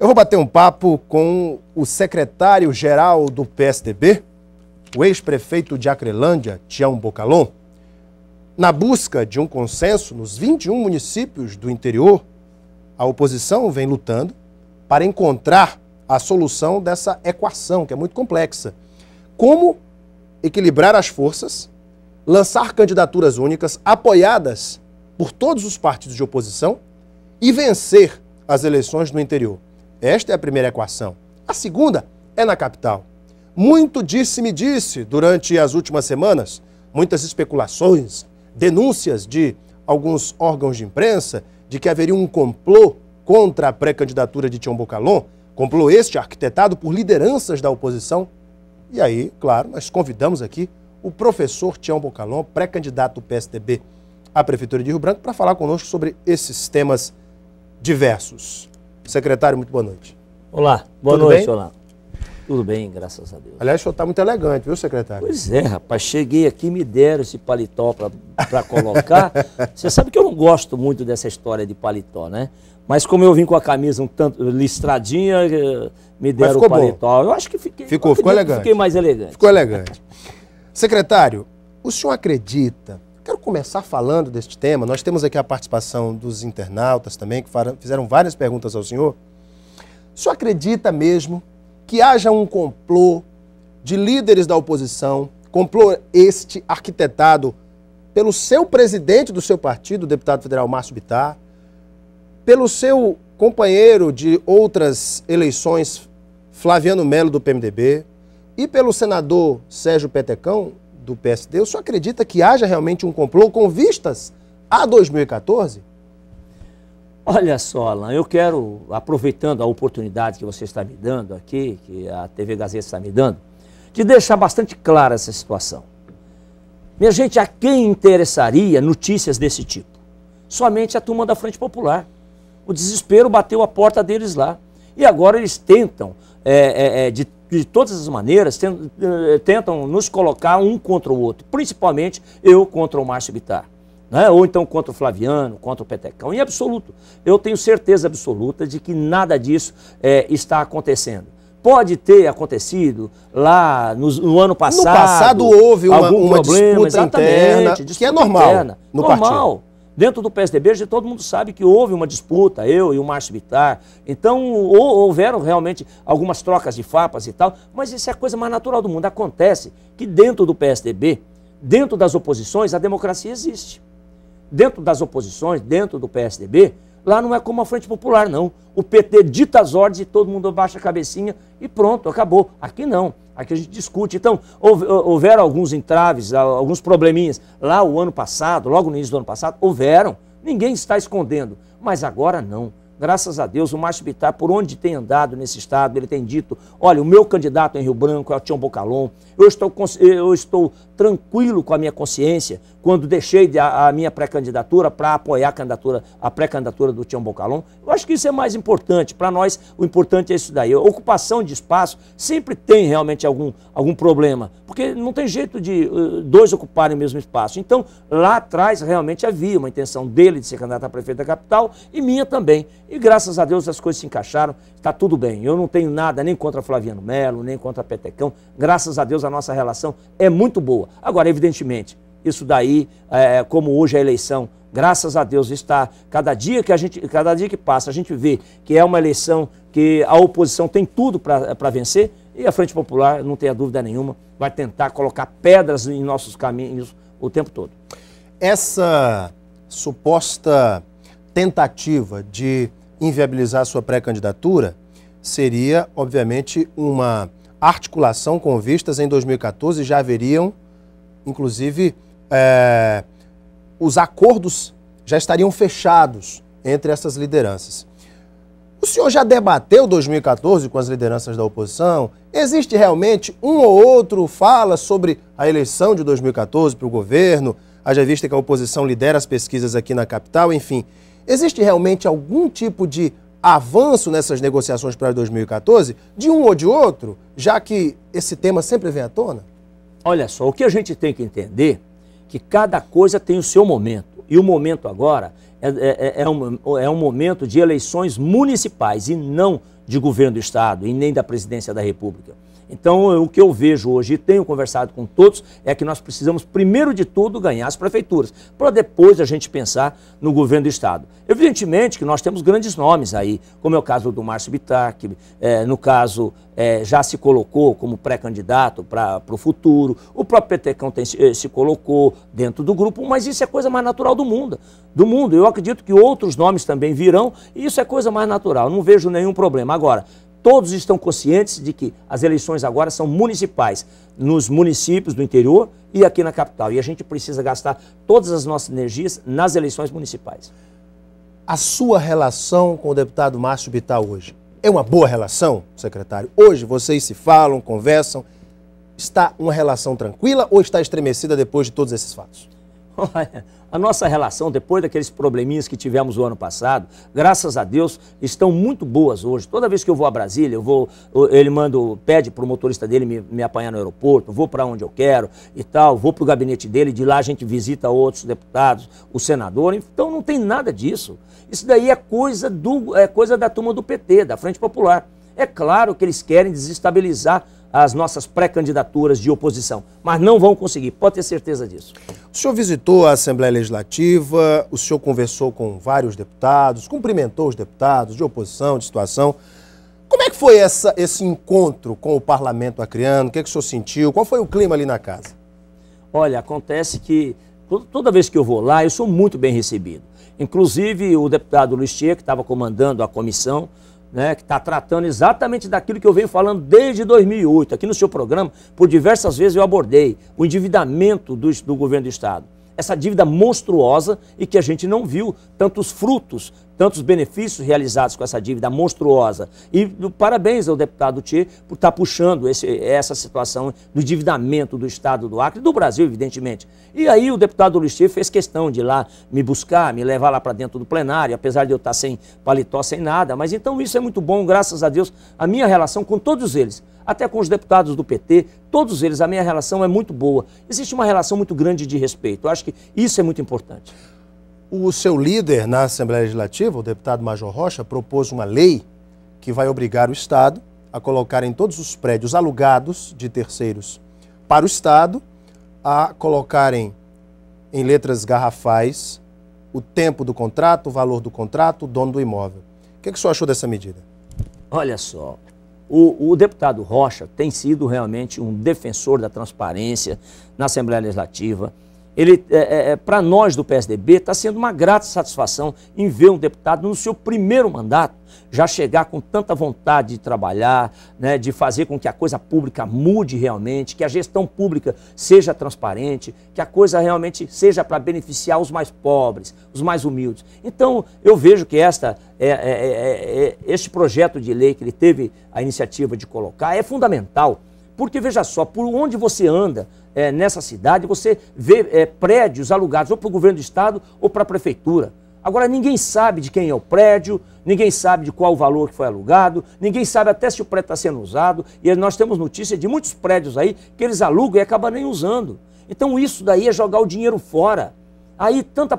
Eu vou bater um papo com o secretário-geral do PSDB, o ex-prefeito de Acrelândia, Tião Bocalon, na busca de um consenso nos 21 municípios do interior. A oposição vem lutando para encontrar a solução dessa equação, que é muito complexa. Como equilibrar as forças, lançar candidaturas únicas apoiadas por todos os partidos de oposição e vencer as eleições no interior. Esta é a primeira equação. A segunda é na capital. Muito disse-me disse durante as últimas semanas, muitas especulações, denúncias de alguns órgãos de imprensa de que haveria um complô contra a pré-candidatura de Tião Bocalon, complô este arquitetado por lideranças da oposição. E aí, claro, nós convidamos aqui o professor Tião Bocalon, pré-candidato do PSDB à Prefeitura de Rio Branco, para falar conosco sobre esses temas diversos. Secretário, muito boa noite. Olá, boa Tudo noite, bem? Olá. Tudo bem, graças a Deus. Aliás, o senhor está muito elegante, viu, secretário? Pois é, rapaz. Cheguei aqui, me deram esse paletó para colocar. Você sabe que eu não gosto muito dessa história de paletó, né? Mas como eu vim com a camisa um tanto listradinha, eh, me deram o paletó. Bom. Eu acho que fiquei. Ficou, ficou elegante. Fiquei mais elegante. Ficou elegante. Secretário, o senhor acredita Quero começar falando deste tema. Nós temos aqui a participação dos internautas também, que fizeram várias perguntas ao senhor. O senhor acredita mesmo que haja um complô de líderes da oposição, complô este arquitetado pelo seu presidente do seu partido, o deputado federal Márcio Bittar, pelo seu companheiro de outras eleições, Flaviano Melo, do PMDB, e pelo senador Sérgio Petecão, do PSD, o senhor acredita que haja realmente um complô com vistas a 2014? Olha só, Alain, eu quero, aproveitando a oportunidade que você está me dando aqui, que a TV Gazeta está me dando, de deixar bastante clara essa situação. Minha gente, a quem interessaria notícias desse tipo? Somente a turma da Frente Popular. O desespero bateu a porta deles lá. E agora eles tentam, é, é, é de de todas as maneiras, eh, tentam nos colocar um contra o outro, principalmente eu contra o Márcio Bittar. Né? Ou então contra o Flaviano, contra o Petecão, em absoluto. Eu tenho certeza absoluta de que nada disso é, está acontecendo. Pode ter acontecido lá no, no ano passado. No passado houve uma, algum uma problema, disputa exatamente, interna, disputa que é normal interna, no normal. partido. Dentro do PSDB, já todo mundo sabe que houve uma disputa, eu e o Márcio Bittar. Então, houveram realmente algumas trocas de farpas e tal, mas isso é a coisa mais natural do mundo. Acontece que dentro do PSDB, dentro das oposições, a democracia existe. Dentro das oposições, dentro do PSDB, Lá não é como a Frente Popular, não. O PT dita as ordens e todo mundo abaixa a cabecinha e pronto, acabou. Aqui não. Aqui a gente discute. Então, houveram alguns entraves, alguns probleminhas. Lá o ano passado, logo no início do ano passado, houveram. Ninguém está escondendo. Mas agora não graças a Deus, o Márcio Bittar, por onde tem andado nesse estado, ele tem dito, olha, o meu candidato em é Rio Branco é o Tião Bocalon, eu estou, eu estou tranquilo com a minha consciência quando deixei a, a minha pré-candidatura para apoiar a, candidatura, a pré-candidatura do Tião Bocalon. Eu acho que isso é mais importante, para nós o importante é isso daí. A ocupação de espaço sempre tem realmente algum, algum problema, porque não tem jeito de uh, dois ocuparem o mesmo espaço. Então, lá atrás realmente havia uma intenção dele de ser candidato a prefeito da capital e minha também. E graças a Deus as coisas se encaixaram, está tudo bem. Eu não tenho nada nem contra Flaviano Melo, nem contra Petecão. Graças a Deus a nossa relação é muito boa. Agora, evidentemente, isso daí, é, como hoje a eleição, graças a Deus está, cada dia que a gente, cada dia que passa, a gente vê que é uma eleição que a oposição tem tudo para vencer e a Frente Popular, não tenha dúvida nenhuma, vai tentar colocar pedras em nossos caminhos o tempo todo. Essa suposta tentativa de inviabilizar sua pré-candidatura seria, obviamente, uma articulação com vistas em 2014 já haveriam, inclusive, é, os acordos já estariam fechados entre essas lideranças. O senhor já debateu 2014 com as lideranças da oposição? Existe realmente um ou outro fala sobre a eleição de 2014 para o governo? Haja vista que a oposição lidera as pesquisas aqui na capital, enfim. Existe realmente algum tipo de avanço nessas negociações para 2014, de um ou de outro, já que esse tema sempre vem à tona? Olha só, o que a gente tem que entender é que cada coisa tem o seu momento. E o momento agora é, é, é, é, um, é um momento de eleições municipais e não de governo do Estado e nem da presidência da República. Então, o que eu vejo hoje e tenho conversado com todos é que nós precisamos, primeiro de tudo, ganhar as prefeituras, para depois a gente pensar no governo do Estado. Evidentemente que nós temos grandes nomes aí, como é o caso do Márcio Bittar, que é, no caso é, já se colocou como pré-candidato para o futuro, o próprio Petecão tem, eh, se colocou dentro do grupo, mas isso é coisa mais natural do mundo. Do mundo. Eu acredito que outros nomes também virão e isso é coisa mais natural. Não vejo nenhum problema. Agora, Todos estão conscientes de que as eleições agora são municipais, nos municípios do interior e aqui na capital. E a gente precisa gastar todas as nossas energias nas eleições municipais. A sua relação com o deputado Márcio Vital hoje é uma boa relação, secretário? Hoje vocês se falam, conversam. Está uma relação tranquila ou está estremecida depois de todos esses fatos? Olha, a nossa relação, depois daqueles probleminhas que tivemos o ano passado, graças a Deus, estão muito boas hoje. Toda vez que eu vou a Brasília, eu vou, ele manda, pede para o motorista dele me, me apanhar no aeroporto, vou para onde eu quero e tal, vou para o gabinete dele, de lá a gente visita outros deputados, o senador. Então não tem nada disso. Isso daí é coisa, do, é coisa da turma do PT, da Frente Popular. É claro que eles querem desestabilizar as nossas pré-candidaturas de oposição. Mas não vão conseguir, pode ter certeza disso. O senhor visitou a Assembleia Legislativa, o senhor conversou com vários deputados, cumprimentou os deputados de oposição, de situação. Como é que foi essa, esse encontro com o parlamento acriano? O que, é que o senhor sentiu? Qual foi o clima ali na casa? Olha, acontece que toda vez que eu vou lá, eu sou muito bem recebido. Inclusive, o deputado Luiz Tia, que estava comandando a comissão, né, que está tratando exatamente daquilo que eu venho falando desde 2008. Aqui no seu programa, por diversas vezes eu abordei o endividamento do, do governo do Estado. Essa dívida monstruosa e que a gente não viu tantos frutos tantos benefícios realizados com essa dívida monstruosa. E parabéns ao deputado Tchê por estar tá puxando esse, essa situação do endividamento do Estado do Acre, do Brasil, evidentemente. E aí o deputado Luiz Tchê fez questão de ir lá me buscar, me levar lá para dentro do plenário, apesar de eu estar tá sem paletó, sem nada. Mas então isso é muito bom, graças a Deus, a minha relação com todos eles até com os deputados do PT, todos eles, a minha relação é muito boa. Existe uma relação muito grande de respeito. Eu acho que isso é muito importante. O seu líder na Assembleia Legislativa, o deputado Major Rocha, propôs uma lei que vai obrigar o Estado a colocar em todos os prédios alugados de terceiros para o Estado a colocarem em letras garrafais o tempo do contrato, o valor do contrato, o dono do imóvel. O que, é que o senhor achou dessa medida? Olha só, o, o, deputado Rocha tem sido realmente um defensor da transparência na Assembleia Legislativa ele é, é, é para nós do PSDB está sendo uma grata satisfação em ver um deputado no seu primeiro mandato já chegar com tanta vontade de trabalhar, né, de fazer com que a coisa pública mude realmente, que a gestão pública seja transparente, que a coisa realmente seja para beneficiar os mais pobres, os mais humildes. Então eu vejo que esta é é, é, é, este projeto de lei que ele teve a iniciativa de colocar é fundamental, porque veja só, por onde você anda é, nessa cidade, você vê é, prédios alugados ou para o governo do estado ou para a prefeitura. Agora, ninguém sabe de quem é o prédio, ninguém sabe de qual o valor que foi alugado, ninguém sabe até se o prédio está sendo usado. E nós temos notícia de muitos prédios aí que eles alugam e acabam nem usando. Então, isso daí é jogar o dinheiro fora. Aí tanta,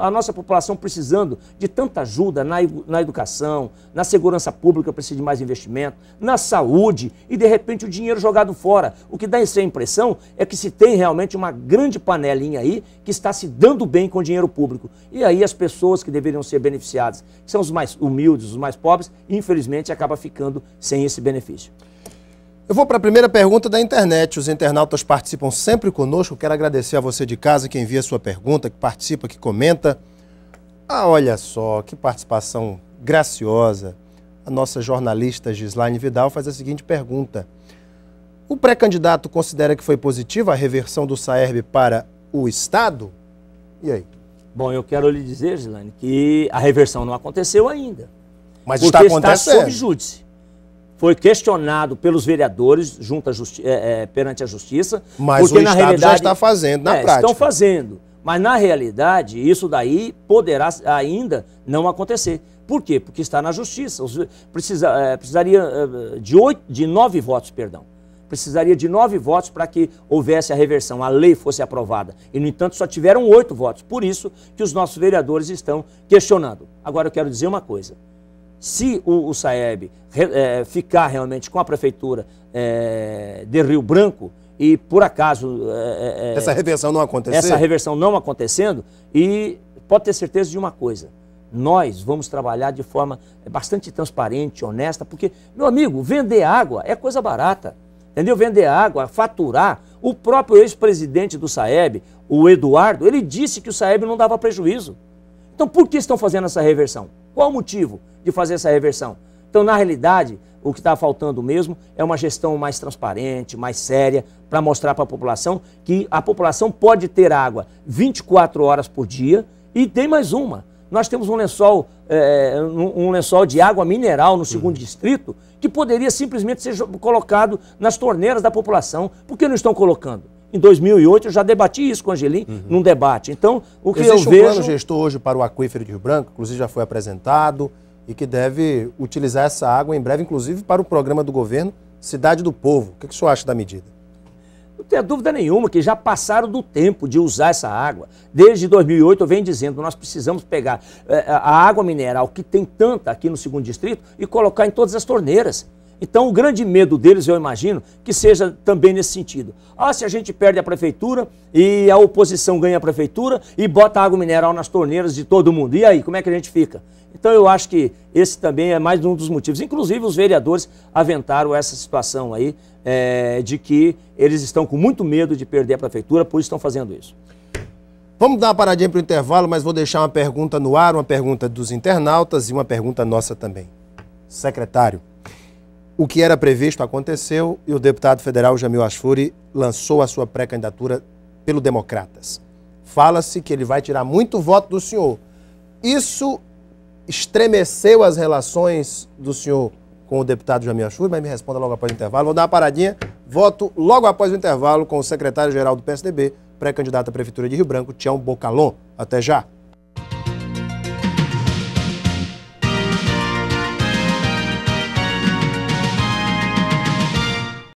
a nossa população precisando de tanta ajuda na, na educação, na segurança pública precisa de mais investimento, na saúde e de repente o dinheiro jogado fora. O que dá essa impressão é que se tem realmente uma grande panelinha aí que está se dando bem com o dinheiro público. E aí as pessoas que deveriam ser beneficiadas, que são os mais humildes, os mais pobres, infelizmente acaba ficando sem esse benefício. Eu vou para a primeira pergunta da internet. Os internautas participam sempre conosco. Quero agradecer a você de casa que envia sua pergunta, que participa, que comenta. Ah, olha só, que participação graciosa. A nossa jornalista Gislaine Vidal faz a seguinte pergunta. O pré-candidato considera que foi positiva a reversão do Saerb para o Estado? E aí? Bom, eu quero lhe dizer, Gislaine, que a reversão não aconteceu ainda. Mas está acontecendo. está sob júdice foi questionado pelos vereadores junto à é, é, perante a justiça. Mas porque, o na Estado já está fazendo na é, prática. Estão fazendo. Mas na realidade, isso daí poderá ainda não acontecer. Por quê? Porque está na justiça. Precisa, é, precisaria é, de, oito, de nove votos, perdão. Precisaria de nove votos para que houvesse a reversão, a lei fosse aprovada. E, no entanto, só tiveram oito votos. Por isso que os nossos vereadores estão questionando. Agora, eu quero dizer uma coisa. Se o, o Saeb é, ficar realmente com a prefeitura é, de Rio Branco, e por acaso. É, essa reversão não acontecer? Essa reversão não acontecendo, e pode ter certeza de uma coisa: nós vamos trabalhar de forma bastante transparente, honesta, porque, meu amigo, vender água é coisa barata. Entendeu? Vender água, faturar. O próprio ex-presidente do Saeb, o Eduardo, ele disse que o Saeb não dava prejuízo. Então, por que estão fazendo essa reversão? Qual o motivo de fazer essa reversão? Então, na realidade, o que está faltando mesmo é uma gestão mais transparente, mais séria, para mostrar para a população que a população pode ter água 24 horas por dia e tem mais uma. Nós temos um lençol, é, um lençol de água mineral no segundo uhum. distrito que poderia simplesmente ser colocado nas torneiras da população. Por que não estão colocando? Em 2008 eu já debati isso com o Angelim uhum. num debate. Então, o que Existe eu um vejo... plano gestor hoje para o aquífero de Rio Branco, inclusive já foi apresentado, e que deve utilizar essa água em breve, inclusive para o programa do governo Cidade do Povo. O que, que o senhor acha da medida? Não tenho dúvida nenhuma que já passaram do tempo de usar essa água. Desde 2008 eu venho dizendo, nós precisamos pegar eh, a água mineral que tem tanta aqui no segundo distrito e colocar em todas as torneiras. Então, o grande medo deles, eu imagino, que seja também nesse sentido. Ah, se a gente perde a prefeitura e a oposição ganha a prefeitura e bota água mineral nas torneiras de todo mundo. E aí, como é que a gente fica? Então, eu acho que esse também é mais um dos motivos. Inclusive, os vereadores aventaram essa situação aí, é, de que eles estão com muito medo de perder a prefeitura, por isso estão fazendo isso. Vamos dar uma paradinha para o intervalo, mas vou deixar uma pergunta no ar, uma pergunta dos internautas e uma pergunta nossa também. Secretário, o que era previsto aconteceu e o deputado federal Jamil Asfuri lançou a sua pré-candidatura pelo Democratas. Fala-se que ele vai tirar muito voto do senhor. Isso estremeceu as relações do senhor com o deputado Jamil Asfuri, mas me responda logo após o intervalo. Vou dar uma paradinha, voto logo após o intervalo com o secretário-geral do PSDB, pré-candidato à Prefeitura de Rio Branco, Tião Bocalon. Até já!